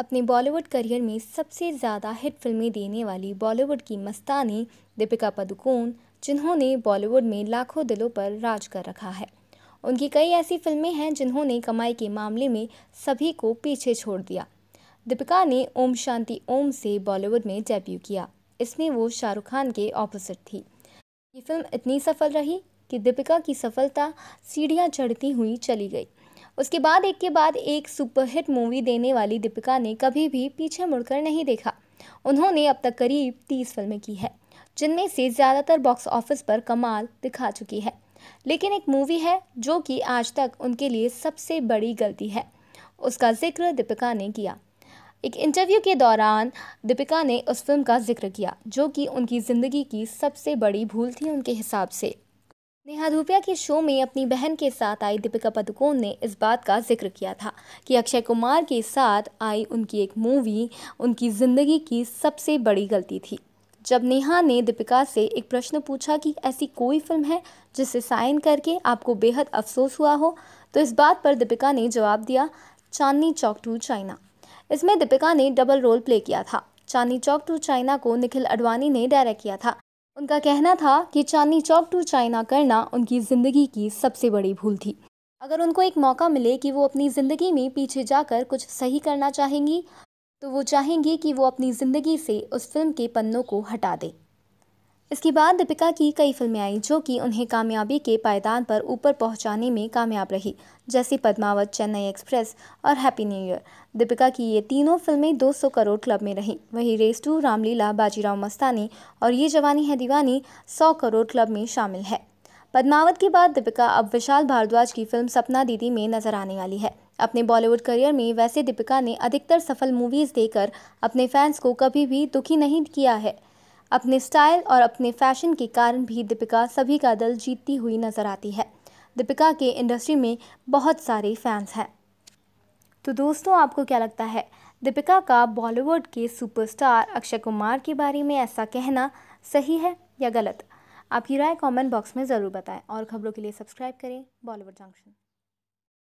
अपने बॉलीवुड करियर में सबसे ज़्यादा हिट फिल्में देने वाली बॉलीवुड की मस्तानी दीपिका पादुकोण जिन्होंने बॉलीवुड में लाखों दिलों पर राज कर रखा है उनकी कई ऐसी फिल्में हैं जिन्होंने कमाई के मामले में सभी को पीछे छोड़ दिया दीपिका ने ओम शांति ओम से बॉलीवुड में डेब्यू किया इसमें वो शाहरुख खान के ऑपोजिट थी ये फिल्म इतनी सफल रही कि दीपिका की सफलता सीढ़ियाँ चढ़ती हुई चली गई उसके बाद एक के बाद एक सुपरहिट मूवी देने वाली दीपिका ने कभी भी पीछे मुड़कर नहीं देखा उन्होंने अब तक करीब तीस फिल्में की है जिनमें से ज़्यादातर बॉक्स ऑफिस पर कमाल दिखा चुकी है लेकिन एक मूवी है जो कि आज तक उनके लिए सबसे बड़ी गलती है उसका जिक्र दीपिका ने किया एक इंटरव्यू के दौरान दीपिका ने उस फिल्म का जिक्र किया जो कि उनकी ज़िंदगी की सबसे बड़ी भूल थी उनके हिसाब से नेहा धूपिया के शो में अपनी बहन के साथ आई दीपिका पदुकोण ने इस बात का जिक्र किया था कि अक्षय कुमार के साथ आई उनकी एक मूवी उनकी ज़िंदगी की सबसे बड़ी गलती थी जब नेहा ने दीपिका से एक प्रश्न पूछा कि ऐसी कोई फिल्म है जिसे साइन करके आपको बेहद अफसोस हुआ हो तो इस बात पर दीपिका ने जवाब दिया चांदनी चौक टू चाइना इसमें दीपिका ने डबल रोल प्ले किया था चांदनी चौक टू चाइना को निखिल अडवाणी ने डायरेक्ट किया था उनका कहना था कि चांदनी चौक टू चाइना करना उनकी ज़िंदगी की सबसे बड़ी भूल थी अगर उनको एक मौका मिले कि वो अपनी ज़िंदगी में पीछे जाकर कुछ सही करना चाहेंगी तो वो चाहेंगी कि वो अपनी ज़िंदगी से उस फिल्म के पन्नों को हटा दें इसके बाद दीपिका की कई फिल्में आईं जो कि उन्हें कामयाबी के पायदान पर ऊपर पहुंचाने में कामयाब रही जैसे पद्मावत चेन्नई एक्सप्रेस और हैप्पी न्यू ईयर दीपिका की ये तीनों फिल्में 200 करोड़ क्लब में रहीं वहीं रेस टू रामलीला बाजीराव मस्तानी और ये जवानी है दीवानी 100 करोड़ क्लब में शामिल है पद्मावत के बाद दीपिका अब विशाल भारद्वाज की फिल्म सपना दीदी में नजर आने वाली है अपने बॉलीवुड करियर में वैसे दीपिका ने अधिकतर सफल मूवीज़ देकर अपने फैंस को कभी भी दुखी नहीं किया है अपने स्टाइल और अपने फैशन के कारण भी दीपिका सभी का दिल जीतती हुई नज़र आती है दीपिका के इंडस्ट्री में बहुत सारे फैंस हैं तो दोस्तों आपको क्या लगता है दीपिका का बॉलीवुड के सुपरस्टार अक्षय कुमार के बारे में ऐसा कहना सही है या गलत आपकी राय कमेंट बॉक्स में ज़रूर बताएं और खबरों के लिए सब्सक्राइब करें बॉलीवुड जंक्शन